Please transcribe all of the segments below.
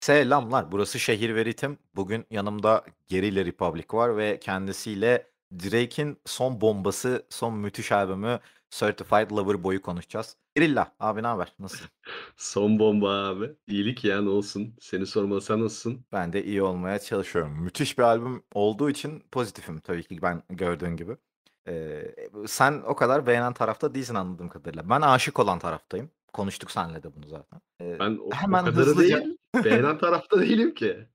Selamlar. Burası Şehir ve Ritim. Bugün yanımda Gerilla Republic var ve kendisiyle Drake'in son bombası, son müthiş albümü Certified Lover Boy'u konuşacağız. Gerilla abi ne haber? Nasılsın? son bomba abi. İyilik yani olsun. Seni sormalı sen nasılsın? Ben de iyi olmaya çalışıyorum. Müthiş bir albüm olduğu için pozitifim tabii ki ben gördüğün gibi. Ee, sen o kadar beğenen tarafta değilsin anladığım kadarıyla. Ben aşık olan taraftayım. Konuştuk senle de bunu zaten. Ee, ben o, hemen o kadarı hızlıca... değil, beğenen tarafta değilim ki.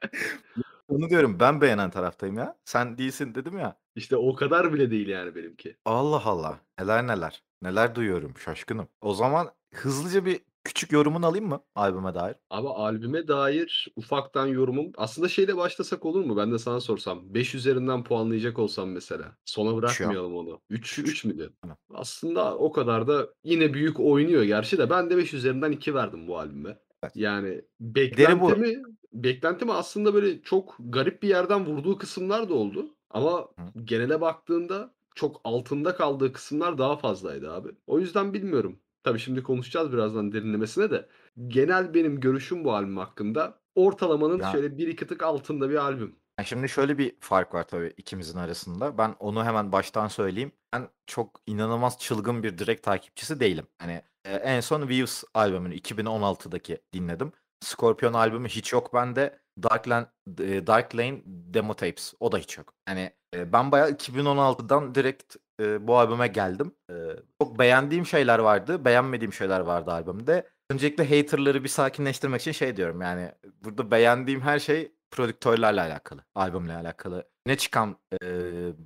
Onu diyorum ben beğenen taraftayım ya. Sen değilsin dedim ya. İşte o kadar bile değil yani benimki. Allah Allah. Neler neler. Neler duyuyorum. Şaşkınım. O zaman hızlıca bir Küçük yorumun alayım mı albüme dair? Ama albüme dair ufaktan yorumum. Aslında şeyle başlasak olur mu? Ben de sana sorsam. 5 üzerinden puanlayacak olsam mesela. Sona bırakmayalım onu. 3 3 müydü? Tamam. Aslında o kadar da yine büyük oynuyor gerçi de ben de 5 üzerinden 2 verdim bu albüme. Yani beklentimi beklentimi aslında böyle çok garip bir yerden vurduğu kısımlar da oldu. Ama Hı. genele baktığında çok altında kaldığı kısımlar daha fazlaydı abi. O yüzden bilmiyorum. Tabii şimdi konuşacağız birazdan derinlemesine de. Genel benim görüşüm bu albüm hakkında. Ortalamanın ya. şöyle bir iki tık altında bir albüm. Yani şimdi şöyle bir fark var tabii ikimizin arasında. Ben onu hemen baştan söyleyeyim. Ben çok inanılmaz çılgın bir direkt takipçisi değilim. Hani e, en son Views albümünü 2016'daki dinledim. Scorpion albümü hiç yok bende. Dark Lane, Dark Lane demo tapes o da hiç yok. Hani e, ben bayağı 2016'dan direkt e, bu albüme geldim. E, çok beğendiğim şeyler vardı, beğenmediğim şeyler vardı albümde. Öncelikle haterları bir sakinleştirmek için şey diyorum yani burada beğendiğim her şey prodüktörlerle alakalı, albümle alakalı. Ne çıkan e,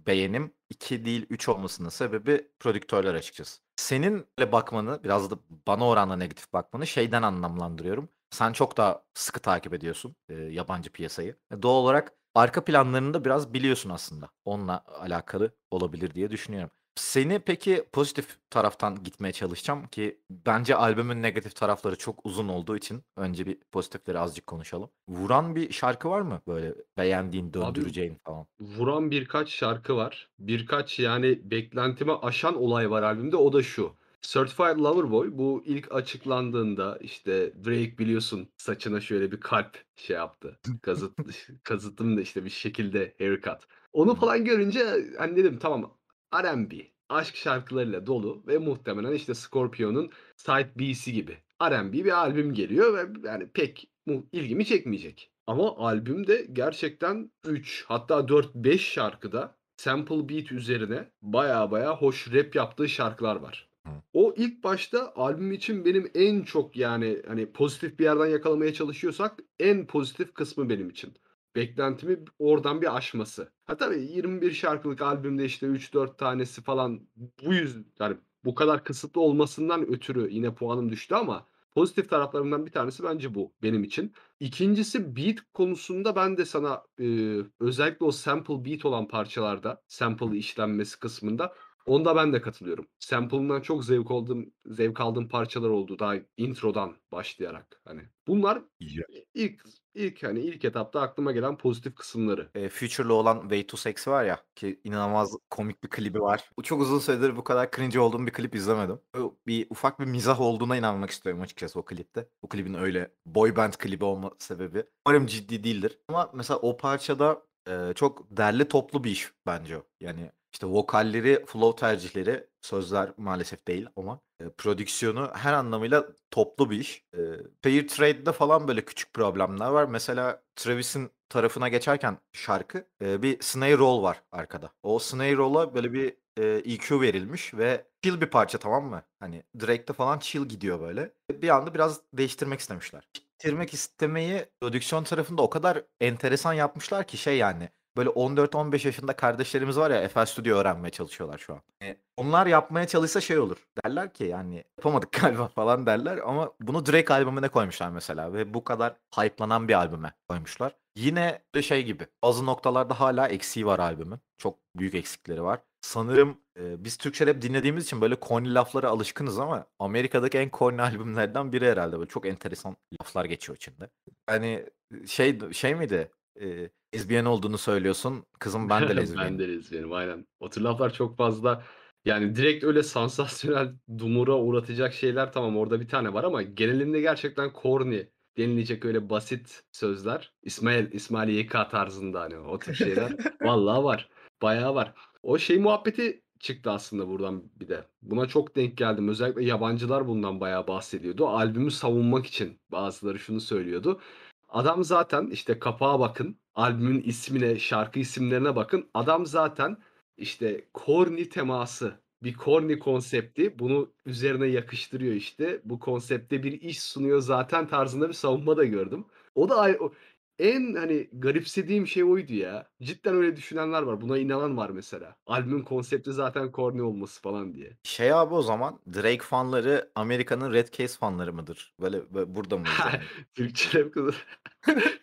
beğenim 2 değil 3 olmasının sebebi prodüktörler açıkçası. Seninle bakmanı biraz da bana oranla negatif bakmanı şeyden anlamlandırıyorum. Sen çok daha sıkı takip ediyorsun e, yabancı piyasayı. Doğal olarak arka planlarını da biraz biliyorsun aslında. Onunla alakalı olabilir diye düşünüyorum. Seni peki pozitif taraftan gitmeye çalışacağım ki bence albümün negatif tarafları çok uzun olduğu için önce bir pozitifleri azıcık konuşalım. Vuran bir şarkı var mı böyle beğendiğin, döndüreceğin Abi, falan? Vuran birkaç şarkı var. Birkaç yani beklentimi aşan olay var albümde o da şu. Certified Lover Boy bu ilk açıklandığında işte Drake biliyorsun saçına şöyle bir kalp şey yaptı. Kazıt, kazıttım da işte bir şekilde haircut. Onu falan görünce hani dedim tamam R&B aşk şarkılarıyla dolu ve muhtemelen işte Scorpion'un Side B'si gibi R&B bir albüm geliyor ve yani pek ilgimi çekmeyecek. Ama albümde gerçekten 3 hatta 4-5 şarkıda sample beat üzerine baya baya hoş rap yaptığı şarkılar var. O ilk başta albüm için benim en çok yani hani pozitif bir yerden yakalamaya çalışıyorsak en pozitif kısmı benim için. Beklentimi oradan bir aşması. Ha tabii 21 şarkılık albümde işte 3-4 tanesi falan bu yüzden yani bu kadar kısıtlı olmasından ötürü yine puanım düştü ama pozitif taraflarından bir tanesi bence bu benim için. İkincisi beat konusunda ben de sana e, özellikle o sample beat olan parçalarda sample işlenmesi kısmında Onda ben de katılıyorum. Sample'ından çok zevk aldığım, zevk aldığım parçalar oldu daha introdan başlayarak. Hani bunlar ilk ilk hani ilk etapta aklıma gelen pozitif kısımları. E, Future'lı olan Way to Sex var ya ki inanılmaz komik bir klibi var. Çok uzun süredir bu kadar cringe olduğum bir klip izlemedim. Bir ufak bir mizah olduğuna inanmak istiyorum açıkçası o klipte. O klibin öyle boy band klibi olma sebebi. Umarım ciddi değildir. Ama mesela o parçada e, çok derli toplu bir iş bence o. Yani işte vokalleri, flow tercihleri, sözler maalesef değil ama e, prodüksiyonu her anlamıyla toplu bir iş. E, fair Trade'de falan böyle küçük problemler var. Mesela Travis'in tarafına geçerken şarkı e, bir snare roll var arkada. O snare roll'a böyle bir e, EQ verilmiş ve chill bir parça tamam mı? Hani Drake'de falan chill gidiyor böyle. Bir anda biraz değiştirmek istemişler. Değiştirmek istemeyi prodüksiyon tarafında o kadar enteresan yapmışlar ki şey yani böyle 14-15 yaşında kardeşlerimiz var ya FL Studio öğrenmeye çalışıyorlar şu an. E, onlar yapmaya çalışsa şey olur. Derler ki yani yapamadık galiba falan derler ama bunu Drake albümüne koymuşlar mesela ve bu kadar hype'lanan bir albüme koymuşlar. Yine de şey gibi bazı noktalarda hala eksiği var albümün. Çok büyük eksikleri var. Sanırım e, biz Türkçe rap dinlediğimiz için böyle corny laflara alışkınız ama Amerika'daki en corny albümlerden biri herhalde. Böyle çok enteresan laflar geçiyor içinde. Hani şey şey miydi? E, lezbiyen olduğunu söylüyorsun. Kızım ben de lezbiyenim. ben de lezbiyenim aynen. O tür laflar çok fazla yani direkt öyle sansasyonel dumura uğratacak şeyler tamam orada bir tane var ama genelinde gerçekten corny denilecek öyle basit sözler. İsmail, İsmail YK tarzında hani o tür şeyler. Vallahi var. Bayağı var. O şey muhabbeti çıktı aslında buradan bir de. Buna çok denk geldim. Özellikle yabancılar bundan bayağı bahsediyordu. Albümü savunmak için bazıları şunu söylüyordu. Adam zaten işte kapağa bakın albümün ismine, şarkı isimlerine bakın. Adam zaten işte Korni teması, bir Korni konsepti bunu üzerine yakıştırıyor işte. Bu konsepte bir iş sunuyor zaten tarzında bir savunma da gördüm. O da en hani garipsediğim şey oydu ya. Cidden öyle düşünenler var. Buna inanan var mesela. Albümün konsepti zaten corny olması falan diye. Şey abi o zaman Drake fanları Amerika'nın Red Case fanları mıdır? Böyle, böyle burada mı? Türkçe rap kızı.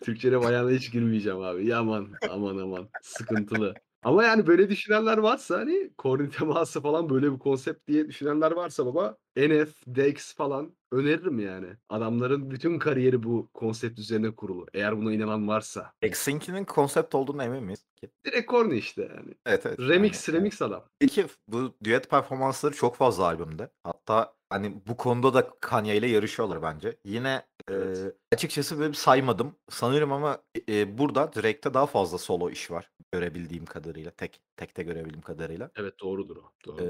Türkçe rap hiç girmeyeceğim abi. Ya aman aman aman. Sıkıntılı. Ama yani böyle düşünenler varsa hani korni teması falan böyle bir konsept diye düşünenler varsa baba NF, Dex falan öneririm yani. Adamların bütün kariyeri bu konsept üzerine kurulu. Eğer buna inanan varsa. Exync'in konsept olduğuna emin miyiz? Direkt Korn işte yani. Evet evet. Remix yani, remix adam. İki bu düet performansları çok fazla albümde. Hatta hani bu konuda da Kanye ile yarışıyorlar bence. Yine evet. e, açıkçası böyle saymadım. Sanırım ama e, burada Drake'te daha fazla solo iş var görebildiğim kadarıyla. Tek tekte görebildiğim kadarıyla. Evet doğrudur o. Doğru. E,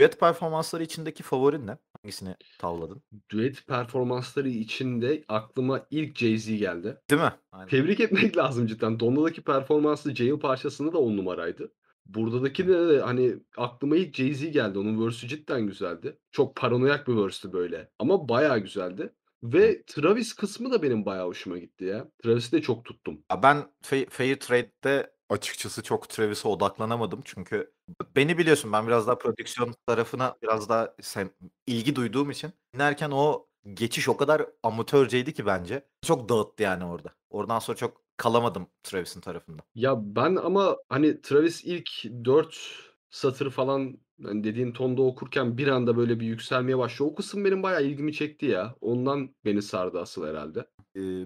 düet performansları içindeki favorin ne? hangisini tavladın? Duet performansları içinde aklıma ilk Jay-Z geldi. Değil mi? Aynen. Tebrik etmek lazım cidden. Donna'daki performansı Jail parçasında da on numaraydı. Buradaki de, de hani aklıma ilk Jay-Z geldi. Onun verse'ü cidden güzeldi. Çok paranoyak bir verse'tü böyle. Ama bayağı güzeldi. Ve Travis kısmı da benim bayağı hoşuma gitti ya. Travis'i de çok tuttum. ben Fair Trade'de açıkçası çok Travis'e odaklanamadım. Çünkü beni biliyorsun ben biraz daha prodüksiyon tarafına biraz daha sen, ilgi duyduğum için dinlerken o geçiş o kadar amatörceydi ki bence. Çok dağıttı yani orada. Oradan sonra çok kalamadım Travis'in tarafında. Ya ben ama hani Travis ilk 4 satır falan hani dediğin tonda okurken bir anda böyle bir yükselmeye başlıyor. O kısım benim bayağı ilgimi çekti ya. Ondan beni sardı asıl herhalde.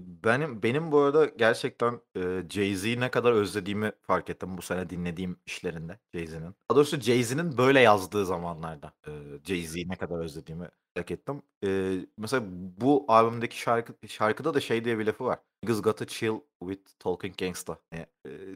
Benim benim bu arada gerçekten Jay-Z'yi ne kadar özlediğimi fark ettim bu sene dinlediğim işlerinde Jay-Z'nin. Daha doğrusu Jay-Z'nin böyle yazdığı zamanlarda Jay-Z'yi ne kadar özlediğimi fark ettim. Mesela bu albümdeki şarkı şarkıda da şey diye bir lafı var. Niggas gotta chill with talking gangsta. Yani,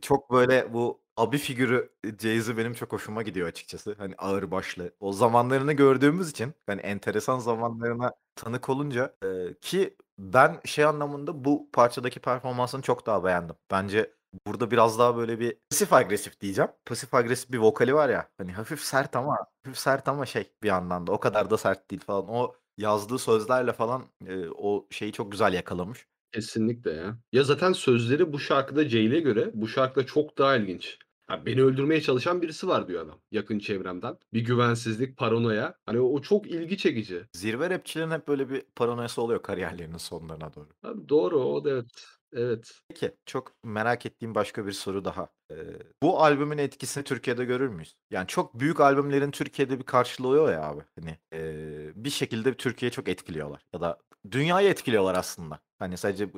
çok böyle bu Abi figürü Jay-Z benim çok hoşuma gidiyor açıkçası. Hani ağır başlı O zamanlarını gördüğümüz için hani enteresan zamanlarına tanık olunca e, ki ben şey anlamında bu parçadaki performansını çok daha beğendim. Bence burada biraz daha böyle bir pasif agresif diyeceğim. Pasif agresif bir vokali var ya. Hani hafif sert ama hafif sert ama şey bir yandan da o kadar da sert değil falan. O yazdığı sözlerle falan e, o şeyi çok güzel yakalamış. Kesinlikle ya. Ya zaten sözleri bu şarkıda Jay'le göre bu şarkıda çok daha ilginç beni öldürmeye çalışan birisi var diyor adam yakın çevremden. Bir güvensizlik, paranoya. Hani o çok ilgi çekici. Zirve rapçilerin hep böyle bir paranoyası oluyor kariyerlerinin sonlarına doğru. Abi doğru o da evet. Evet. Peki çok merak ettiğim başka bir soru daha. Ee, bu albümün etkisini Türkiye'de görür müyüz? Yani çok büyük albümlerin Türkiye'de bir karşılığı oluyor ya abi. Hani e, bir şekilde Türkiye'yi çok etkiliyorlar ya da dünyayı etkiliyorlar aslında. Hani sadece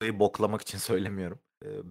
burayı boklamak için söylemiyorum.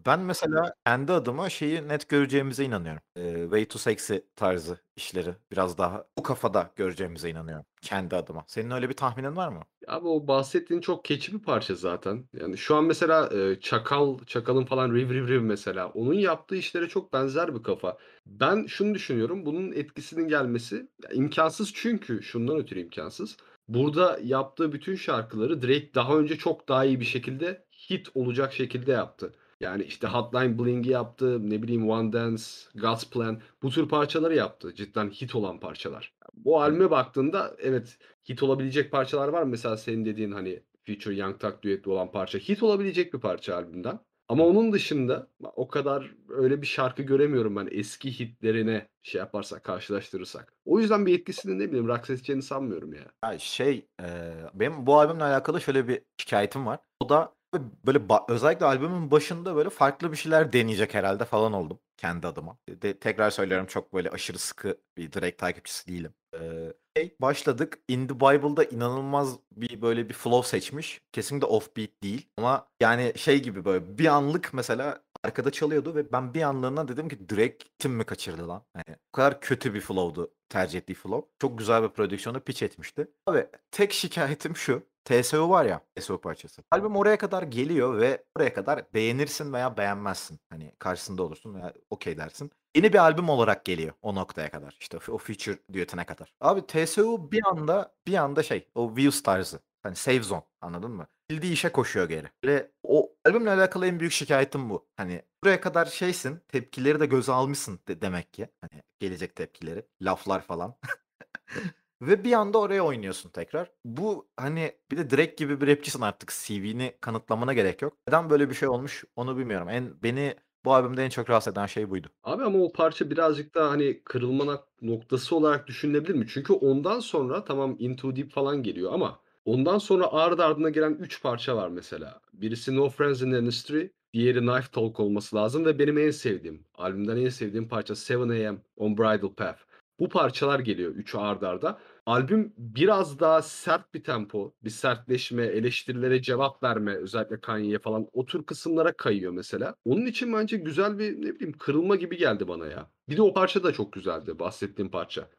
Ben mesela kendi adıma şeyi net göreceğimize inanıyorum. Way to Sexy tarzı işleri biraz daha bu kafada göreceğimize inanıyorum. Kendi adıma. Senin öyle bir tahminin var mı? Abi o bahsettiğin çok keçi bir parça zaten. Yani şu an mesela Çakal, Çakal'ın falan Riv Riv Riv mesela. Onun yaptığı işlere çok benzer bir kafa. Ben şunu düşünüyorum. Bunun etkisinin gelmesi imkansız çünkü şundan ötürü imkansız. Burada yaptığı bütün şarkıları Drake daha önce çok daha iyi bir şekilde hit olacak şekilde yaptı. Yani işte Hotline Bling'i yaptı, ne bileyim One Dance, God's Plan bu tür parçaları yaptı. Cidden hit olan parçalar. Bu albüme baktığında evet hit olabilecek parçalar var. Mesela senin dediğin hani Future Young Tak düetli olan parça hit olabilecek bir parça albümden. Ama onun dışında o kadar öyle bir şarkı göremiyorum ben eski hitlerine şey yaparsak karşılaştırırsak. O yüzden bir etkisini ne bileyim raks edeceğini sanmıyorum ya. ya şey e, benim bu albümle alakalı şöyle bir şikayetim var. O da farklı böyle özellikle albümün başında böyle farklı bir şeyler deneyecek herhalde falan oldum kendi adıma. De, tekrar söylüyorum çok böyle aşırı sıkı bir direkt takipçisi değilim. Ee, şey, başladık. In the Bible'da inanılmaz bir böyle bir flow seçmiş. Kesinlikle offbeat değil ama yani şey gibi böyle bir anlık mesela arkada çalıyordu ve ben bir anlığına dedim ki Drake tim mi kaçırdı lan? Yani o kadar kötü bir flow'du tercih ettiği flow. Çok güzel bir prodüksiyonda pitch etmişti. Abi tek şikayetim şu. TSO var ya TSO parçası. Albüm oraya kadar geliyor ve oraya kadar beğenirsin veya beğenmezsin. Hani karşısında olursun veya okey dersin. Yeni bir albüm olarak geliyor o noktaya kadar. İşte o feature düetine kadar. Abi TSO bir anda bir anda şey o Views tarzı. Hani save zone anladın mı? Bildiği işe koşuyor geri. Böyle o albümle alakalı en büyük şikayetim bu. Hani buraya kadar şeysin tepkileri de göze almışsın de- demek ki. Hani gelecek tepkileri laflar falan. Ve bir anda oraya oynuyorsun tekrar. Bu hani bir de direkt gibi bir rapçisin artık CV'ni kanıtlamana gerek yok. Neden böyle bir şey olmuş onu bilmiyorum. En beni bu albümde en çok rahatsız eden şey buydu. Abi ama o parça birazcık daha hani kırılma noktası olarak düşünülebilir mi? Çünkü ondan sonra tamam Into Deep falan geliyor ama ondan sonra ardı ardına gelen 3 parça var mesela. Birisi No Friends in the Industry, diğeri Knife Talk olması lazım ve benim en sevdiğim, albümden en sevdiğim parça 7am on Bridal Path bu parçalar geliyor 3'ü ard arda. Albüm biraz daha sert bir tempo, bir sertleşme, eleştirilere cevap verme özellikle Kanye'ye falan o tür kısımlara kayıyor mesela. Onun için bence güzel bir ne bileyim kırılma gibi geldi bana ya. Bir de o parça da çok güzeldi bahsettiğim parça.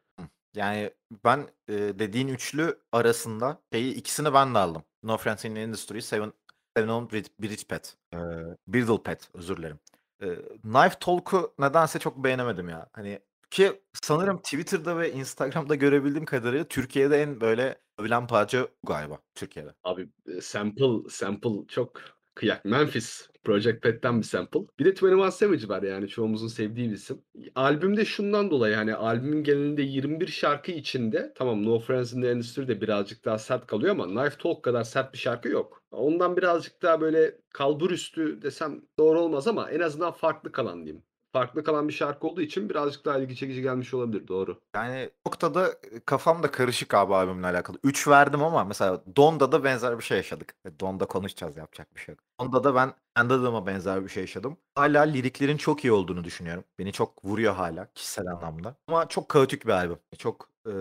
Yani ben e, dediğin üçlü arasında şeyi ikisini ben de aldım. No Friends in the Industry, Seven, Seven on Bridge Pet. Ee, Birdle Pet özür dilerim. Ee, Knife Talk'u nedense çok beğenemedim ya. Hani ki sanırım Twitter'da ve Instagram'da görebildiğim kadarıyla Türkiye'de en böyle övülen parça galiba Türkiye'de. Abi e, sample sample çok kıyak. Memphis Project Pet'ten bir sample. Bir de 21 Savage var yani çoğumuzun sevdiği bir isim. Albümde şundan dolayı yani albümün genelinde 21 şarkı içinde tamam No Friends in the Industry de birazcık daha sert kalıyor ama Knife Talk kadar sert bir şarkı yok. Ondan birazcık daha böyle kalbur üstü desem doğru olmaz ama en azından farklı kalan diyeyim farklı kalan bir şarkı olduğu için birazcık daha ilgi çekici gelmiş olabilir doğru. Yani noktada e, kafam da karışık abi abimle alakalı. 3 verdim ama mesela Don'da da benzer bir şey yaşadık. E, Don'da konuşacağız yapacak bir şey yok. Don'da da ben Endadım'a benzer bir şey yaşadım. Hala liriklerin çok iyi olduğunu düşünüyorum. Beni çok vuruyor hala kişisel anlamda. Ama çok kaotik bir albüm. Çok e,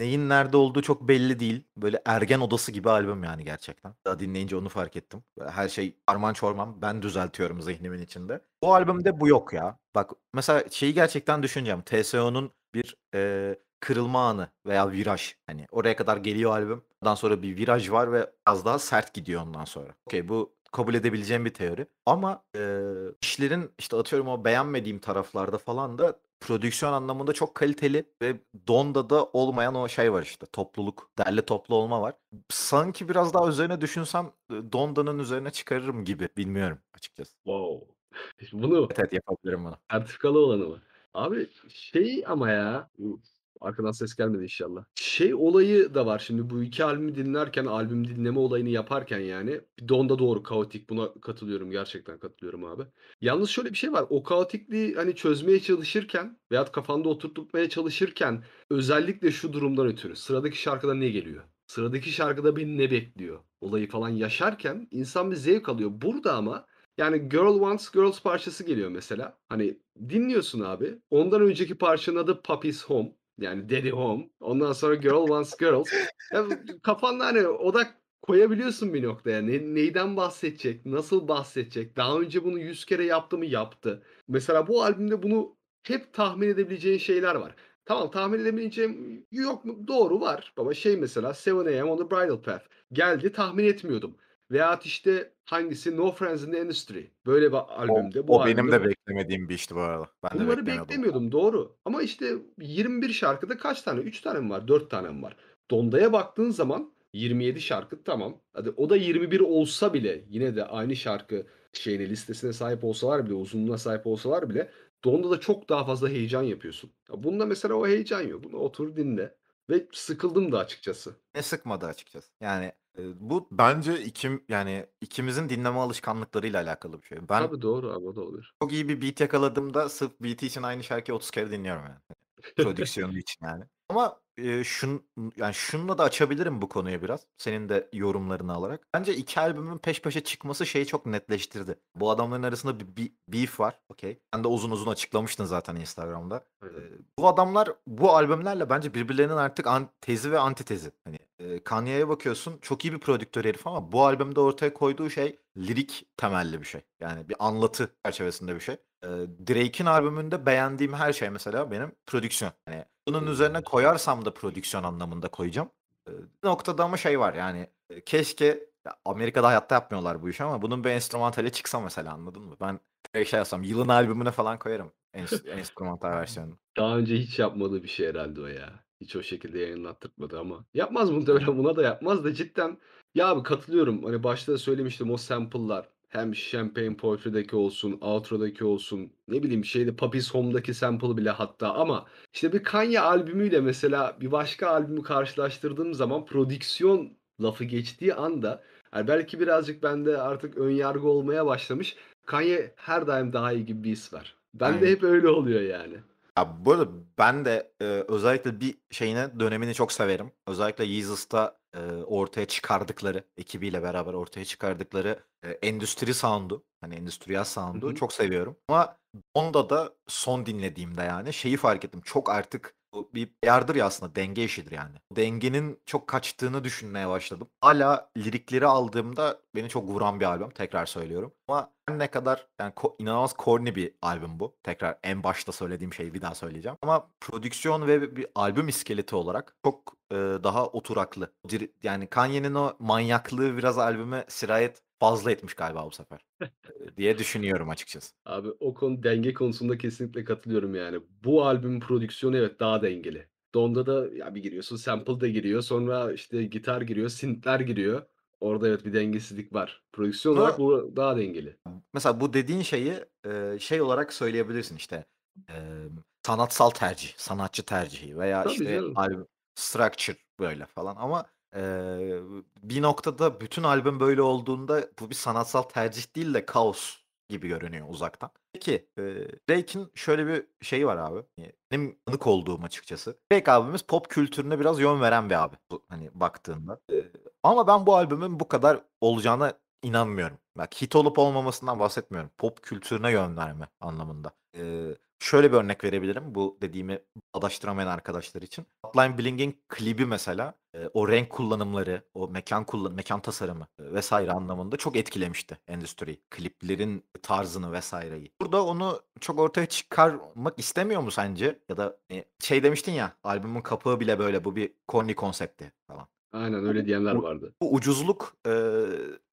neyin nerede olduğu çok belli değil. Böyle ergen odası gibi albüm yani gerçekten. Daha dinleyince onu fark ettim. Her şey arman çorman ben düzeltiyorum zihnimin içinde. Bu albümde bu yok ya. Bak mesela şeyi gerçekten düşüneceğim. TSO'nun bir e, kırılma anı veya viraj. Hani oraya kadar geliyor albüm. Ondan sonra bir viraj var ve az daha sert gidiyor ondan sonra. Okey bu kabul edebileceğim bir teori. Ama e, işlerin işte atıyorum o beğenmediğim taraflarda falan da prodüksiyon anlamında çok kaliteli ve Don'da da olmayan o şey var işte topluluk, derli toplu olma var. Sanki biraz daha üzerine düşünsem e, Donda'nın üzerine çıkarırım gibi bilmiyorum açıkçası. Wow. Bunu evet, evet yapabilirim bunu. Sertifikalı olanı mı? Abi şey ama ya Arkadan ses gelmedi inşallah. Şey olayı da var şimdi bu iki albümü dinlerken albüm dinleme olayını yaparken yani bir donda doğru kaotik buna katılıyorum gerçekten katılıyorum abi. Yalnız şöyle bir şey var o kaotikliği hani çözmeye çalışırken veyahut kafanda oturtmaya çalışırken özellikle şu durumdan ötürü sıradaki şarkıda ne geliyor? Sıradaki şarkıda beni ne bekliyor? Olayı falan yaşarken insan bir zevk alıyor. Burada ama yani Girl Wants Girls parçası geliyor mesela. Hani dinliyorsun abi. Ondan önceki parçanın adı Puppy's Home. Yani Daddy Home. Ondan sonra Girl Wants Girls. Yani kafanda hani odak koyabiliyorsun bir noktaya. Ne, neyden bahsedecek? Nasıl bahsedecek? Daha önce bunu yüz kere yaptı mı? Yaptı. Mesela bu albümde bunu hep tahmin edebileceğin şeyler var. Tamam tahmin edebileceğim yok mu? Doğru var. Baba şey mesela 7am on the Bridal Path. Geldi tahmin etmiyordum. Veyahut işte hangisi No Friends in the Industry. Böyle bir albümde. O, bu o albümde benim de beklemediğim bir işti bu arada. Ben Bunları de beklemiyordum doğru. Ama işte 21 şarkıda kaç tane? 3 tane mi var? 4 tane mi var? Donda'ya baktığın zaman 27 şarkı tamam. Hadi o da 21 olsa bile yine de aynı şarkı şeyine listesine sahip olsalar bile uzunluğuna sahip olsalar bile Donda'da çok daha fazla heyecan yapıyorsun. Ya bunda mesela o heyecan yok. Bunu otur dinle. Ve sıkıldım da açıkçası. Ne sıkmadı açıkçası. Yani bu bence ikim yani, ikimizin dinleme alışkanlıklarıyla alakalı bir şey. Ben Tabii doğru abi, o da olabilir. çok iyi bir beat yakaladığımda sırf beat için aynı şarkıyı 30 kere dinliyorum yani. Prodüksiyonu için yani. Ama Eee, şun yani şunla da açabilirim bu konuyu biraz, senin de yorumlarını alarak. Bence iki albümün peş peşe çıkması şeyi çok netleştirdi. Bu adamların arasında bir bi beef var, okay. Sen de uzun uzun açıklamıştın zaten Instagram'da. Eee, bu adamlar bu albümlerle bence birbirlerinin artık an tezi ve antitezi. Hani, eee, Kanye'ye bakıyorsun, çok iyi bir prodüktör herif ama bu albümde ortaya koyduğu şey lirik temelli bir şey. Yani bir anlatı çerçevesinde bir şey. Eee, Drake'in albümünde beğendiğim her şey mesela benim prodüksiyon. Hani bunun üzerine koyarsam da prodüksiyon anlamında koyacağım. Bir noktada ama şey var yani keşke ya Amerika'da hayatta yapmıyorlar bu işi ama bunun bir enstrümantale çıksa mesela anladın mı? Ben şey yapsam yılın albümüne falan koyarım enstrümantal versiyonu. Daha önce hiç yapmadığı bir şey herhalde o ya. Hiç o şekilde yayınlattırmadı ama yapmaz muhtemelen buna da yapmaz da cidden ya abi katılıyorum. Hani başta da söylemiştim o sample'lar hem Champagne Poetry'deki olsun, Outro'daki olsun, ne bileyim şeyde Papi's Home'daki sample bile hatta ama işte bir Kanye albümüyle mesela bir başka albümü karşılaştırdığım zaman prodüksiyon lafı geçtiği anda yani belki birazcık bende artık ön yargı olmaya başlamış. Kanye her daim daha iyi gibi bir his var. Ben de hep öyle oluyor yani ya bu arada ben de e, özellikle bir şeyine dönemini çok severim. Özellikle Yeezy's'ta e, ortaya çıkardıkları, ekibiyle beraber ortaya çıkardıkları e, endüstri sound'u, hani endüstriyel sound'u Hı-hı. çok seviyorum. Ama onda da son dinlediğimde yani şeyi fark ettim. Çok artık bir yardır ya aslında denge işidir yani. Dengenin çok kaçtığını düşünmeye başladım. Hala lirikleri aldığımda beni çok vuran bir albüm tekrar söylüyorum. Ama ne kadar yani ko- inanılmaz corny bir albüm bu. Tekrar en başta söylediğim şeyi bir daha söyleyeceğim. Ama prodüksiyon ve bir albüm iskeleti olarak çok e, daha oturaklı. Yani Kanye'nin o manyaklığı biraz albüme sirayet fazla etmiş galiba bu sefer diye düşünüyorum açıkçası. Abi o konu denge konusunda kesinlikle katılıyorum yani. Bu albümün prodüksiyonu evet daha dengeli. Donda da ya bir giriyorsun sample da giriyor sonra işte gitar giriyor, synthler giriyor. Orada evet bir dengesizlik var. Prodüksiyon Doğru. olarak bu daha dengeli. Mesela bu dediğin şeyi şey olarak söyleyebilirsin işte sanatsal tercih, sanatçı tercihi veya Tabii işte canım. albüm structure böyle falan ama bir noktada bütün albüm böyle olduğunda bu bir sanatsal tercih değil de kaos gibi görünüyor uzaktan. Peki e, Drake'in şöyle bir şeyi var abi. Hani, benim tanık olduğum açıkçası. Drake abimiz pop kültürüne biraz yön veren bir abi. Hani baktığında. ama ben bu albümün bu kadar olacağına inanmıyorum. Bak hit olup olmamasından bahsetmiyorum. Pop kültürüne yön verme anlamında. Şöyle bir örnek verebilirim bu dediğimi adaştıramayan arkadaşlar için. Hotline Bling'in klibi mesela o renk kullanımları, o mekan kullan mekan tasarımı vesaire anlamında çok etkilemişti endüstriyi. Kliplerin tarzını vesaireyi. Burada onu çok ortaya çıkarmak istemiyor mu sence? Ya da şey demiştin ya albümün kapağı bile böyle bu bir corny konsepti falan. Aynen hani öyle diyenler Bu, vardı. bu ucuzluk e,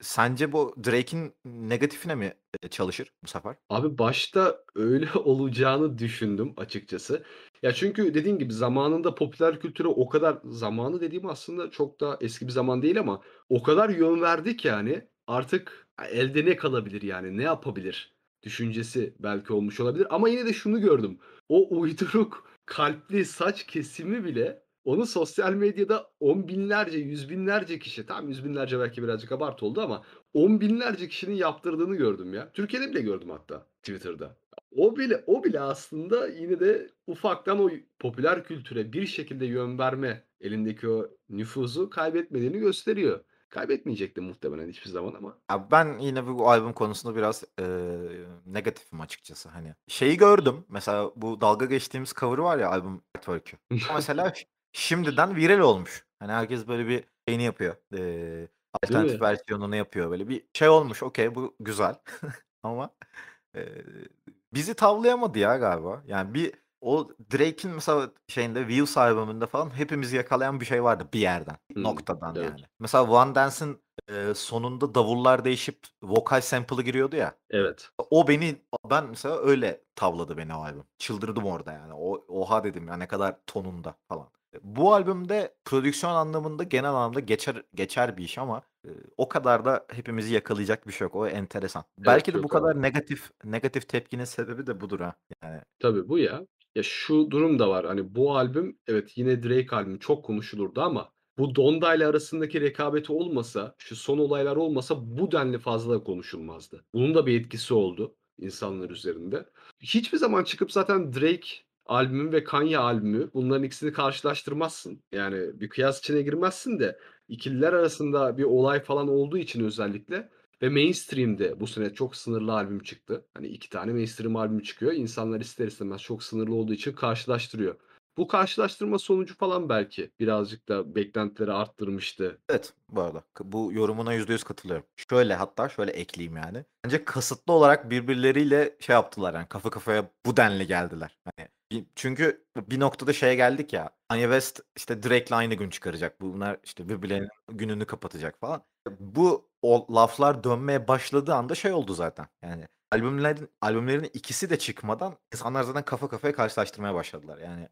sence bu Drake'in negatifine mi çalışır bu sefer? Abi başta öyle olacağını düşündüm açıkçası. Ya çünkü dediğim gibi zamanında popüler kültüre o kadar zamanı dediğim aslında çok da eski bir zaman değil ama o kadar yön verdik yani artık elde ne kalabilir yani ne yapabilir düşüncesi belki olmuş olabilir. Ama yine de şunu gördüm. O uyduruk kalpli saç kesimi bile onu sosyal medyada on binlerce, yüz binlerce kişi, tam yüz binlerce belki birazcık abartı oldu ama on binlerce kişinin yaptırdığını gördüm ya. Türkiye'de bile gördüm hatta Twitter'da. O bile o bile aslında yine de ufaktan o popüler kültüre bir şekilde yön verme elindeki o nüfuzu kaybetmediğini gösteriyor. Kaybetmeyecekti muhtemelen hiçbir zaman ama. Ya ben yine bu albüm konusunda biraz e, negatifim açıkçası. Hani şeyi gördüm. Mesela bu dalga geçtiğimiz cover var ya albüm artwork'ü. mesela şimdiden viral olmuş. Hani herkes böyle bir şeyini yapıyor. Ee, alternatif versiyonunu yapıyor böyle bir şey olmuş. Okey bu güzel. Ama e, bizi tavlayamadı ya galiba. Yani bir o Drake'in mesela şeyinde Views albümünde falan hepimizi yakalayan bir şey vardı bir yerden. Hmm, noktadan evet. yani. Mesela One Dance'in e, sonunda davullar değişip vokal sample'ı giriyordu ya. Evet. O beni ben mesela öyle tavladı beni o albüm. Çıldırdım orada yani. O oha dedim ya ne kadar tonunda falan. Bu albümde prodüksiyon anlamında genel anlamda geçer geçer bir iş ama e, o kadar da hepimizi yakalayacak bir şey yok. O enteresan. Evet, Belki de bu kadar abi. negatif negatif tepkinin sebebi de budur ha. Yani Tabii bu ya. Ya şu durum da var. Hani bu albüm evet yine Drake albümü çok konuşulurdu ama bu Donda ile arasındaki rekabeti olmasa, şu son olaylar olmasa bu denli fazla konuşulmazdı. Bunun da bir etkisi oldu insanlar üzerinde. Hiçbir zaman çıkıp zaten Drake albümü ve Kanye albümü bunların ikisini karşılaştırmazsın. Yani bir kıyas içine girmezsin de ikililer arasında bir olay falan olduğu için özellikle ve mainstream'de bu sene çok sınırlı albüm çıktı. Hani iki tane mainstream albüm çıkıyor. İnsanlar ister istemez çok sınırlı olduğu için karşılaştırıyor. Bu karşılaştırma sonucu falan belki birazcık da beklentileri arttırmıştı. Evet bu arada bu yorumuna %100 katılıyorum. Şöyle hatta şöyle ekleyeyim yani. Bence kasıtlı olarak birbirleriyle şey yaptılar yani kafa kafaya bu denli geldiler. Hani çünkü bir noktada şeye geldik ya. Kanye West işte Drake'le aynı gün çıkaracak. Bunlar işte birbirlerinin gününü kapatacak falan. Bu o laflar dönmeye başladığı anda şey oldu zaten. Yani albümlerin albümlerin ikisi de çıkmadan insanlar zaten kafa kafaya karşılaştırmaya başladılar. Yani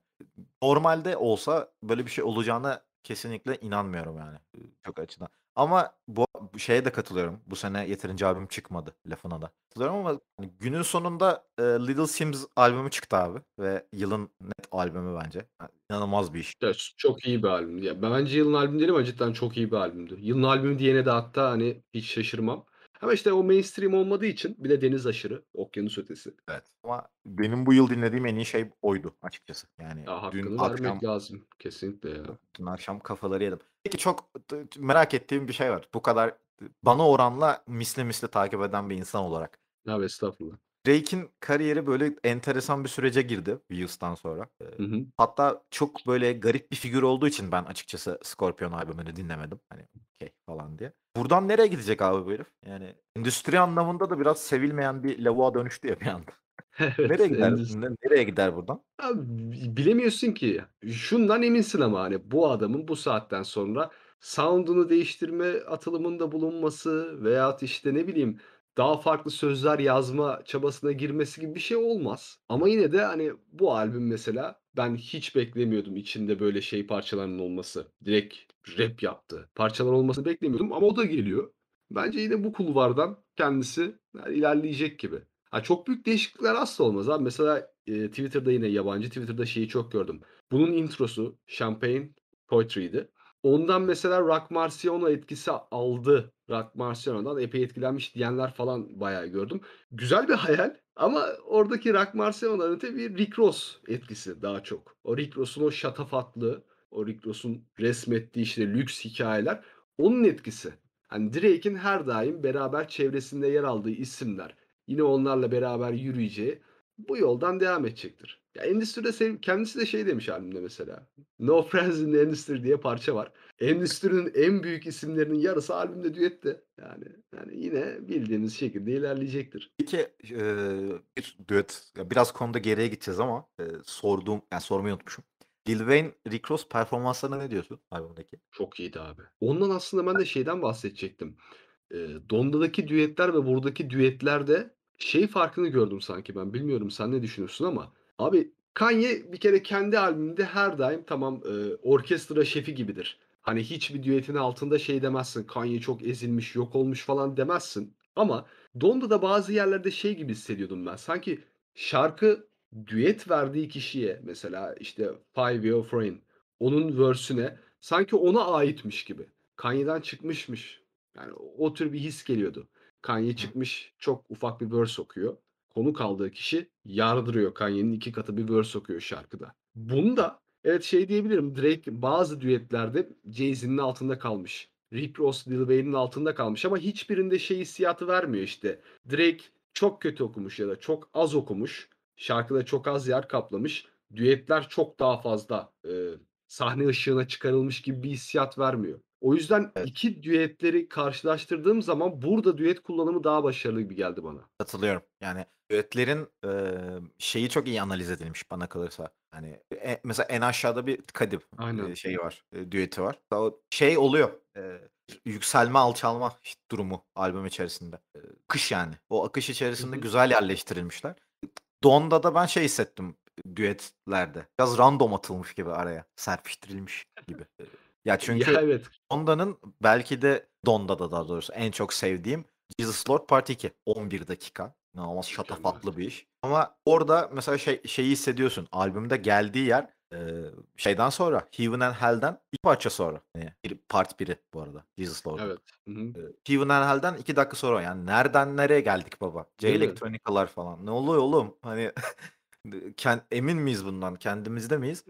normalde olsa böyle bir şey olacağına kesinlikle inanmıyorum yani çok açıdan. Ama bu şeye de katılıyorum. Bu sene yeterince albüm çıkmadı lafına da. Katılıyorum ama hani günün sonunda e, Little Sims albümü çıktı abi ve yılın net albümü bence. Yani inanılmaz bir iş. Evet, çok iyi bir albüm. Ya bence yılın albümü değil ama cidden çok iyi bir albümdü. Yılın albümü diyene de hatta hani hiç şaşırmam. Ama işte o mainstream olmadığı için bir de deniz aşırı, okyanus ötesi. Evet. Ama benim bu yıl dinlediğim en iyi şey oydu açıkçası. Yani ya, dün akşam lazım kesinlikle ya. Dün akşam kafaları yedim. Peki çok merak ettiğim bir şey var. Bu kadar bana oranla misli misli takip eden bir insan olarak. Ya estağfurullah. Drake'in kariyeri böyle enteresan bir sürece girdi Viewstan sonra. Hı hı. Hatta çok böyle garip bir figür olduğu için ben açıkçası Scorpion albümünü dinlemedim. Hani okey falan diye. Buradan nereye gidecek abi bu herif? Yani endüstri anlamında da biraz sevilmeyen bir lavuğa dönüştü ya bir anda. evet, nereye gider? Endüstri. Nereye gider buradan? Abi, bilemiyorsun ki. Şundan eminsin ama hani bu adamın bu saatten sonra sound'unu değiştirme atılımında bulunması veyahut işte ne bileyim daha farklı sözler yazma çabasına girmesi gibi bir şey olmaz. Ama yine de hani bu albüm mesela ben hiç beklemiyordum içinde böyle şey parçalarının olması. Direkt rap yaptı. Parçalar olmasını beklemiyordum ama o da geliyor. Bence yine bu kulvardan kendisi yani ilerleyecek gibi. Ha, çok büyük değişiklikler asla olmaz abi. Mesela e, Twitter'da yine yabancı Twitter'da şeyi çok gördüm. Bunun introsu Champagne Poetry'di. Ondan mesela Rock Marciano etkisi aldı Rock Marciano'dan epey etkilenmiş diyenler falan bayağı gördüm. Güzel bir hayal ama oradaki Rock Marciano'dan öte bir Rick Ross etkisi daha çok. O Rick Ross'un o şatafatlı, o Rick Ross'un resmettiği işte lüks hikayeler onun etkisi. Hani Drake'in her daim beraber çevresinde yer aldığı isimler yine onlarla beraber yürüyeceği bu yoldan devam edecektir. Ya Endüstri'de kendisi de şey demiş albümde mesela. No Friends in the Industry diye parça var. Endüstrinin en büyük isimlerinin yarısı albümde düette. Yani yani yine bildiğiniz şekilde ilerleyecektir. Peki e, bir düet biraz konuda geriye gideceğiz ama e, sorduğum yani sormayı unutmuşum. Lil Wayne Rick Ross performanslarına ne diyorsun albümdeki? Çok iyiydi abi. Ondan aslında ben de şeyden bahsedecektim. E, Donda'daki düetler ve buradaki düetlerde şey farkını gördüm sanki ben. Bilmiyorum sen ne düşünüyorsun ama abi Kanye bir kere kendi albümünde her daim tamam e, orkestra şefi gibidir. Hani hiçbir düetin altında şey demezsin. Kanye çok ezilmiş, yok olmuş falan demezsin. Ama Donda'da bazı yerlerde şey gibi hissediyordum ben. Sanki şarkı düet verdiği kişiye mesela işte Five Year Frame onun versüne sanki ona aitmiş gibi. Kanye'den çıkmışmış. Yani o tür bir his geliyordu. Kanye çıkmış çok ufak bir verse okuyor. Konu kaldığı kişi yardırıyor. Kanye'nin iki katı bir verse okuyor şarkıda. Bunda Evet şey diyebilirim. Drake bazı düetlerde Jay-Z'nin altında kalmış. Rick Ross, Lil Wayne'in altında kalmış ama hiçbirinde şey hissiyatı vermiyor işte. Drake çok kötü okumuş ya da çok az okumuş. Şarkıda çok az yer kaplamış. Düetler çok daha fazla e, sahne ışığına çıkarılmış gibi bir hissiyat vermiyor. O yüzden iki düetleri karşılaştırdığım zaman burada düet kullanımı daha başarılı gibi geldi bana. Katılıyorum. Yani düetlerin e, şeyi çok iyi analiz edilmiş bana kalırsa. Hani e, mesela en aşağıda bir Kadip Aynen. şeyi var, e, düeti var. O şey oluyor. E, yükselme alçalma durumu albüm içerisinde. E, akış yani. O akış içerisinde güzel yerleştirilmişler. Don'da da ben şey hissettim düetlerde. Biraz random atılmış gibi araya. Serpiştirilmiş gibi. Ya çünkü Ya evet. Donda'nın belki de Donda'da daha doğrusu en çok sevdiğim Jesus Lord Part 2. 11 dakika. İnanılmaz şatafatlı bir iş. Ama orada mesela şey, şeyi hissediyorsun. Albümde geldiği yer şeyden sonra Heaven and Hell'den iki parça sonra. Hani bir, part 1'i bu arada. Jesus Lord. Evet. Hı-hı. Heaven and Hell'den iki dakika sonra. Yani nereden nereye geldik baba? J-Electronica'lar falan. Ne oluyor oğlum? Hani Kend, emin miyiz bundan? Kendimizde miyiz?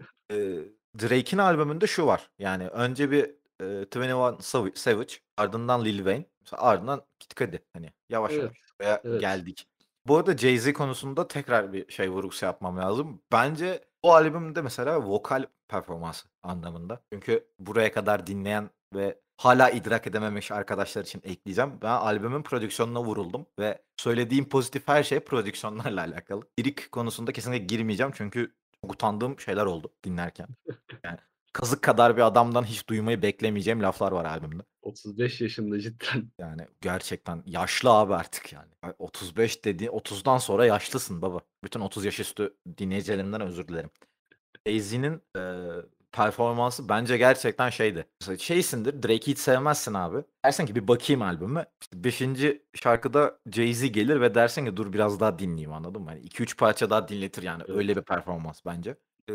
Drake'in albümünde şu var. Yani önce bir e, 21 Savage, ardından Lil Wayne, ardından Kid Cudi. Hani yavaş yavaş şuraya evet. geldik. Bu arada Jay-Z konusunda tekrar bir şey vurgusu şey yapmam lazım. Bence o albümde mesela vokal performansı anlamında. Çünkü buraya kadar dinleyen ve hala idrak edememiş arkadaşlar için ekleyeceğim. Ben albümün prodüksiyonuna vuruldum ve söylediğim pozitif her şey prodüksiyonlarla alakalı. Lirik konusunda kesinlikle girmeyeceğim çünkü utandığım şeyler oldu dinlerken. Yani kazık kadar bir adamdan hiç duymayı beklemeyeceğim laflar var albümde. 35 yaşında cidden. Yani gerçekten yaşlı abi artık yani. 35 dedi 30'dan sonra yaşlısın baba. Bütün 30 yaş üstü dinleyicilerimden özür dilerim. Jay-Z'nin e, performansı bence gerçekten şeydi. Mesela şeysindir Drake'i hiç sevmezsin abi. Dersin ki bir bakayım albümü. İşte beşinci şarkıda Jay-Z gelir ve dersin ki dur biraz daha dinleyeyim anladın mı? Hani 2-3 parça daha dinletir yani öyle bir performans bence. Ee,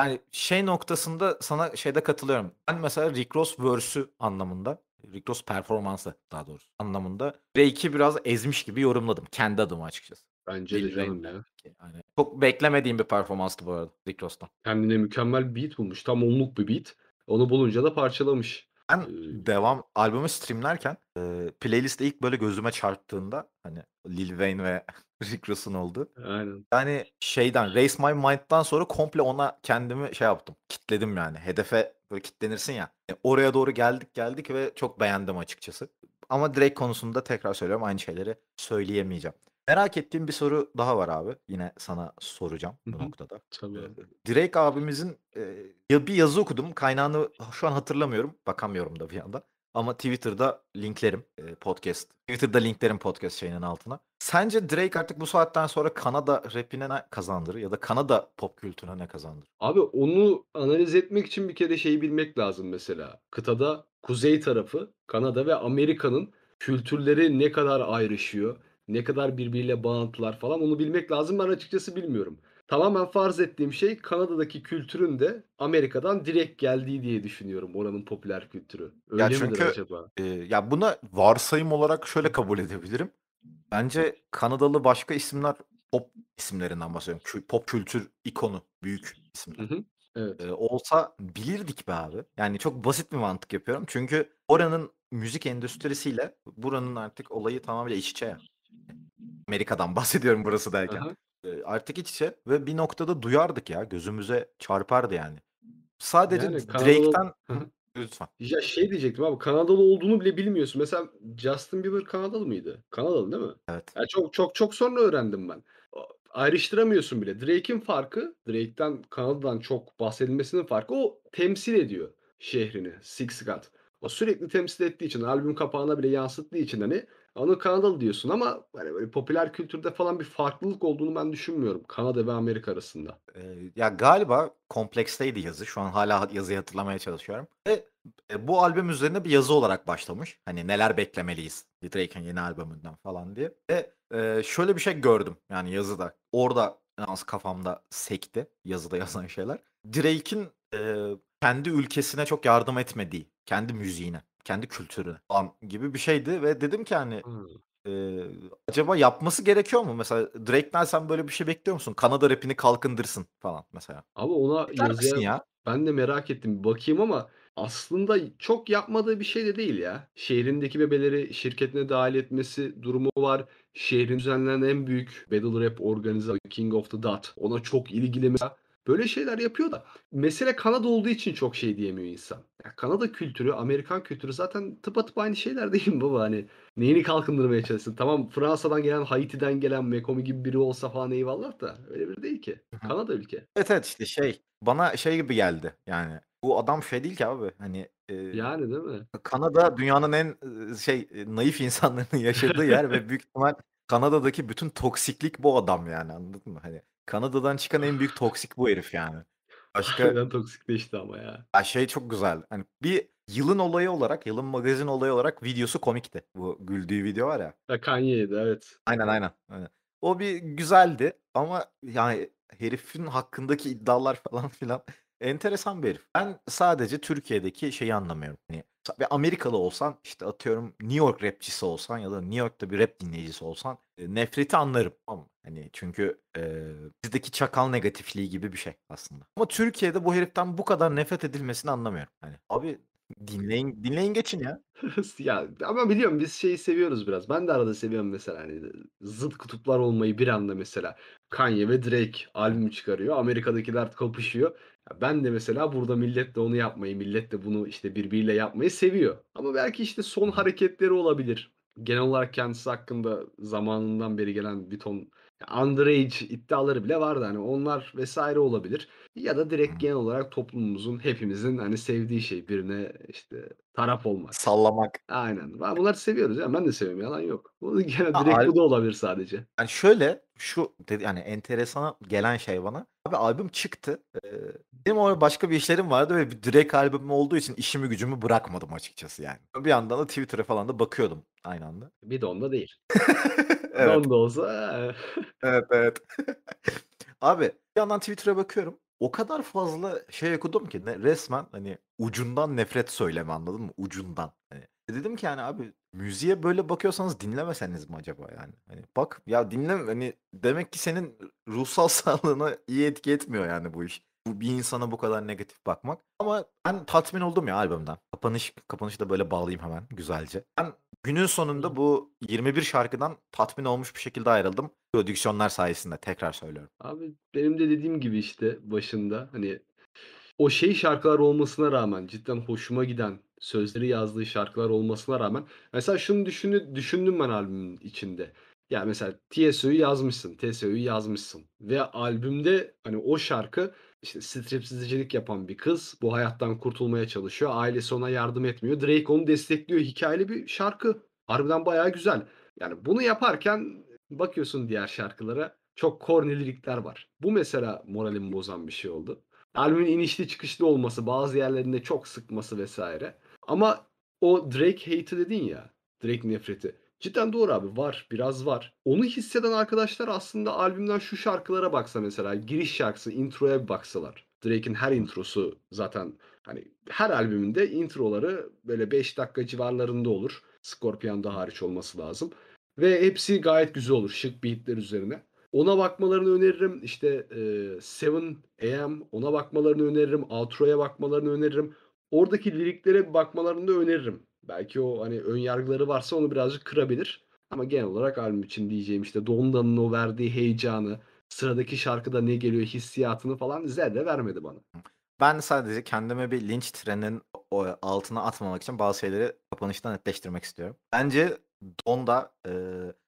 yani şey noktasında sana şeyde katılıyorum. Ben mesela Rick Ross verse'ü anlamında Rick Ross performansı daha doğrusu anlamında. Drake'i biraz ezmiş gibi yorumladım kendi adıma açıkçası. Bence Bill de canım ya. Hani, çok beklemediğim bir performanstı bu arada Rick Ross'tan. Kendine mükemmel bir beat bulmuş. Tam onluk bir beat. Onu bulunca da parçalamış. Ben ee, devam albümü streamlerken e, playliste ilk böyle gözüme çarptığında hani Lil Wayne ve Rick Ross'un oldu. Aynen. Yani şeyden Race My Mind'dan sonra komple ona kendimi şey yaptım. Kitledim yani. Hedefe böyle kitlenirsin ya. E, oraya doğru geldik geldik ve çok beğendim açıkçası. Ama direkt konusunda tekrar söylüyorum aynı şeyleri söyleyemeyeceğim. Merak ettiğim bir soru daha var abi. Yine sana soracağım bu noktada. Tabii Drake abimizin e, bir yazı okudum. Kaynağını şu an hatırlamıyorum. Bakamıyorum da bir anda Ama Twitter'da linklerim e, podcast. Twitter'da linklerim podcast şeyinin altına. Sence Drake artık bu saatten sonra Kanada rapine ne kazandırır ya da Kanada pop kültürüne ne kazandırır? Abi onu analiz etmek için bir kere şeyi bilmek lazım mesela. Kıtada kuzey tarafı Kanada ve Amerika'nın kültürleri ne kadar ayrışıyor ne kadar birbiriyle bağlantılar falan onu bilmek lazım. Ben açıkçası bilmiyorum. Tamamen farz ettiğim şey Kanada'daki kültürün de Amerika'dan direkt geldiği diye düşünüyorum oranın popüler kültürü. Öyle ya midir çünkü, acaba? E, ya buna varsayım olarak şöyle kabul edebilirim. Bence Kanadalı başka isimler pop isimlerinden bahsediyorum. pop kültür ikonu büyük isimler. Hı hı. Evet. Ee, olsa bilirdik be abi. Yani çok basit bir mantık yapıyorum. Çünkü oranın müzik endüstrisiyle buranın artık olayı tamamıyla iç içe. Amerika'dan bahsediyorum burası derken. Aha. artık iç içe şey ve bir noktada duyardık ya gözümüze çarpardı yani. Sadece yani Drake'den Kanadalı... lütfen. Ya şey diyecektim abi Kanadalı olduğunu bile bilmiyorsun. Mesela Justin Bieber Kanadalı mıydı? Kanadalı değil mi? Evet. Yani çok çok çok sonra öğrendim ben. Ayrıştıramıyorsun bile. Drake'in farkı, Drake'ten Kanada'dan çok bahsedilmesinin farkı o temsil ediyor şehrini. Six God. O sürekli temsil ettiği için, albüm kapağına bile yansıttığı için hani onu Kanadalı diyorsun ama hani böyle popüler kültürde falan bir farklılık olduğunu ben düşünmüyorum Kanada ve Amerika arasında. Ee, ya galiba kompleksteydi yazı. Şu an hala yazıyı hatırlamaya çalışıyorum. Ve e, bu albüm üzerine bir yazı olarak başlamış. Hani neler beklemeliyiz Drake'in yeni albümünden falan diye. Ve e, şöyle bir şey gördüm yani yazıda. Orada en az kafamda sekti yazıda yazan şeyler. Drake'in e, kendi ülkesine çok yardım etmediği, kendi müziğine kendi kültürü falan gibi bir şeydi ve dedim ki hani Hımm. eee, acaba yapması gerekiyor mu? Mesela Drake'den sen böyle bir şey bekliyor musun? Kanada rap'ini kalkındırsın falan mesela. Ama ona Bekler ya? ben de merak ettim. bakayım ama aslında çok yapmadığı bir şey de değil ya. Şehrindeki bebeleri şirketine dahil etmesi durumu var. Şehrin düzenlenen en büyük battle rap organizasyonu King of the Dot. Ona çok ilgili mesela. Böyle şeyler yapıyor da mesele Kanada olduğu için çok şey diyemiyor insan. Ya Kanada kültürü, Amerikan kültürü zaten tıpa tıpa aynı şeyler değil mi baba? Hani neyini kalkındırmaya çalışsın? Tamam Fransa'dan gelen, Haiti'den gelen Mekomi gibi biri olsa falan eyvallah da öyle bir değil ki. Kanada ülke. Evet evet işte şey bana şey gibi geldi yani bu adam şey değil ki abi hani yani değil mi? Kanada dünyanın en şey e, naif insanların yaşadığı yer ve büyük ihtimal Kanada'daki bütün toksiklik bu adam yani anladın mı? Hani Kanada'dan çıkan en büyük toksik bu herif yani. Başka Harbiden toksikleşti ama ya. ya. Şey çok güzel. Hani bir yılın olayı olarak, yılın magazin olayı olarak videosu komikti. Bu güldüğü video var ya. Ya Kanye'ydi evet. Aynen aynen. aynen. O bir güzeldi ama yani herifin hakkındaki iddialar falan filan enteresan bir herif. Ben sadece Türkiye'deki şeyi anlamıyorum. Yani ve Amerikalı olsan işte atıyorum New York rapçisi olsan ya da New York'ta bir rap dinleyicisi olsan nefreti anlarım ama hani çünkü e, bizdeki çakal negatifliği gibi bir şey aslında. Ama Türkiye'de bu heriften bu kadar nefret edilmesini anlamıyorum. Hani abi Dinleyin, dinleyin geçin ya. ya ama biliyorum biz şeyi seviyoruz biraz. Ben de arada seviyorum mesela hani zıt kutuplar olmayı bir anda mesela Kanye ve Drake albüm çıkarıyor. Amerika'dakiler kapışıyor. Ben de mesela burada millet de onu yapmayı, millet de bunu işte birbiriyle yapmayı seviyor. Ama belki işte son hareketleri olabilir. Genel olarak kendisi hakkında zamanından beri gelen bir ton underage iddiaları bile vardı hani onlar vesaire olabilir. Ya da direkt genel olarak toplumumuzun hepimizin hani sevdiği şey birine işte taraf olmak. Sallamak. Aynen. Bunları seviyoruz ya. ben de seviyorum. Yalan yok. Bunu gene direkt bu da olabilir sadece. Yani şöyle şu yani enteresan gelen şey bana Abi albüm çıktı. benim orada başka bir işlerim vardı ve bir direkt albüm olduğu için işimi gücümü bırakmadım açıkçası yani. Bir yandan da Twitter'a falan da bakıyordum aynı anda. Bir de onda değil. evet. Onda olsa. evet evet. Abi bir yandan Twitter'a bakıyorum. O kadar fazla şey okudum ki ne, resmen hani ucundan nefret söyleme anladın mı? Ucundan. Hani, e, dedim ki yani abi Müziğe böyle bakıyorsanız dinlemeseniz mi acaba yani? Hani bak ya dinle hani demek ki senin ruhsal sağlığına iyi etki etmiyor yani bu iş. Bu bir insana bu kadar negatif bakmak. Ama ben tatmin oldum ya albümden. Kapanış kapanışı da böyle bağlayayım hemen güzelce. Ben günün sonunda bu 21 şarkıdan tatmin olmuş bir şekilde ayrıldım. Prodüksiyonlar sayesinde tekrar söylüyorum. Abi benim de dediğim gibi işte başında hani o şey şarkılar olmasına rağmen cidden hoşuma giden sözleri yazdığı şarkılar olmasına rağmen mesela şunu düşünü, düşündüm ben albümün içinde. Ya mesela TSO'yu yazmışsın, TSO'yu yazmışsın ve albümde hani o şarkı işte stripsizcilik yapan bir kız bu hayattan kurtulmaya çalışıyor. Ailesi ona yardım etmiyor. Drake onu destekliyor. Hikayeli bir şarkı. Harbiden bayağı güzel. Yani bunu yaparken bakıyorsun diğer şarkılara çok kornelilikler var. Bu mesela moralimi bozan bir şey oldu. Albümün inişli çıkışlı olması, bazı yerlerinde çok sıkması vesaire. Ama o Drake hate'i dedin ya. Drake nefreti. Cidden doğru abi var biraz var. Onu hisseden arkadaşlar aslında albümden şu şarkılara baksa mesela giriş şarkısı introya bir baksalar. Drake'in her introsu zaten hani her albümünde introları böyle 5 dakika civarlarında olur. Scorpion'da hariç olması lazım. Ve hepsi gayet güzel olur şık beatler üzerine. Ona bakmalarını öneririm. İşte e, 7 AM ona bakmalarını öneririm. Outro'ya bakmalarını öneririm oradaki liriklere bakmalarını öneririm. Belki o hani ön yargıları varsa onu birazcık kırabilir. Ama genel olarak albüm için diyeceğim işte Donda'nın o verdiği heyecanı, sıradaki şarkıda ne geliyor hissiyatını falan zerre vermedi bana. Ben sadece kendime bir linç trenin altına atmamak için bazı şeyleri kapanışta netleştirmek istiyorum. Bence Don da e,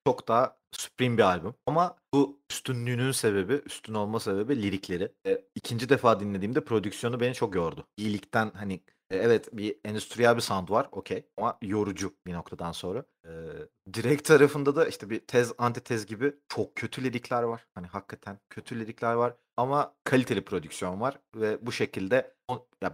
çok daha Supreme bir albüm. Ama bu üstünlüğünün sebebi, üstün olma sebebi lirikleri. E, ikinci defa dinlediğimde prodüksiyonu beni çok yordu. İyilikten hani e, evet bir endüstriyel bir sound var okey ama yorucu bir noktadan sonra. E, direkt tarafında da işte bir tez antitez gibi çok kötü lirikler var. Hani hakikaten kötü lirikler var ama kaliteli prodüksiyon var ve bu şekilde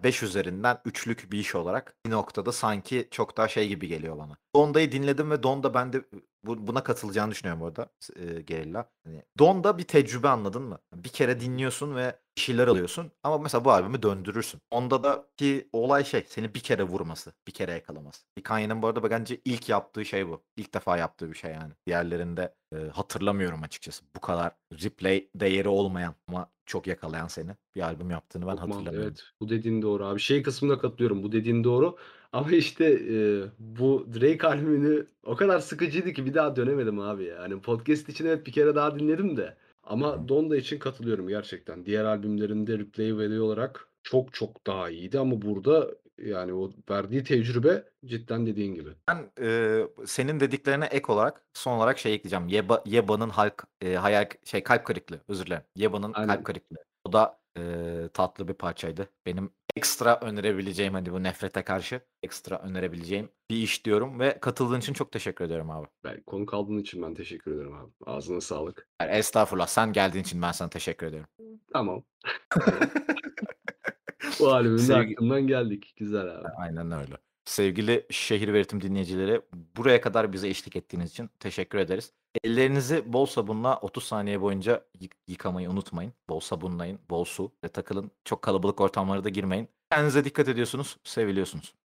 5 üzerinden üçlük bir iş olarak bir noktada sanki çok daha şey gibi geliyor bana. Donda'yı dinledim ve Donda ben de buna katılacağını düşünüyorum orada e, Gerilla. Yani Donda bir tecrübe anladın mı? Bir kere dinliyorsun ve bir şeyler alıyorsun ama mesela bu albümü döndürürsün. Onda da ki olay şey seni bir kere vurması, bir kere yakalaması. Kanye'nin bu arada bence ilk yaptığı şey bu. İlk defa yaptığı bir şey yani. Diğerlerinde e, hatırlamıyorum açıkçası. Bu kadar replay değeri olmayan ama çok yakalayan seni bir albüm yaptığını ben Okman, hatırlamıyorum. Evet bu dediğin doğru abi. Şey kısmına katılıyorum bu dediğin doğru. Ama işte e, bu Drake albümünü o kadar sıkıcıydı ki bir daha dönemedim abi Yani podcast için evet bir kere daha dinledim de ama Donda için katılıyorum gerçekten. Diğer albümlerinde replay value olarak çok çok daha iyiydi ama burada yani o verdiği tecrübe cidden dediğin gibi. Ben e, senin dediklerine ek olarak son olarak şey ekleyeceğim. Yeba, Yeba'nın halk, e, hayal şey kalp kırıklığı özür dilerim. Yeba'nın Aynen. kalp kırıklığı. O da e, tatlı bir parçaydı. Benim ekstra önerebileceğim hani bu nefrete karşı ekstra önerebileceğim bir iş diyorum ve katıldığın için çok teşekkür ediyorum abi. Ben konu kaldığın için ben teşekkür ederim abi. Ağzına sağlık. Yani estağfurullah sen geldiğin için ben sana teşekkür ediyorum. Tamam. bu albümün Sevgi... aklından geldik. Güzel abi. Aynen öyle. Sevgili şehir veritim dinleyicileri buraya kadar bize eşlik ettiğiniz için teşekkür ederiz. Ellerinizi bol sabunla 30 saniye boyunca yıkamayı unutmayın. Bol sabunlayın, bol su ve takılın. Çok kalabalık ortamlara da girmeyin. Kendinize dikkat ediyorsunuz, seviliyorsunuz.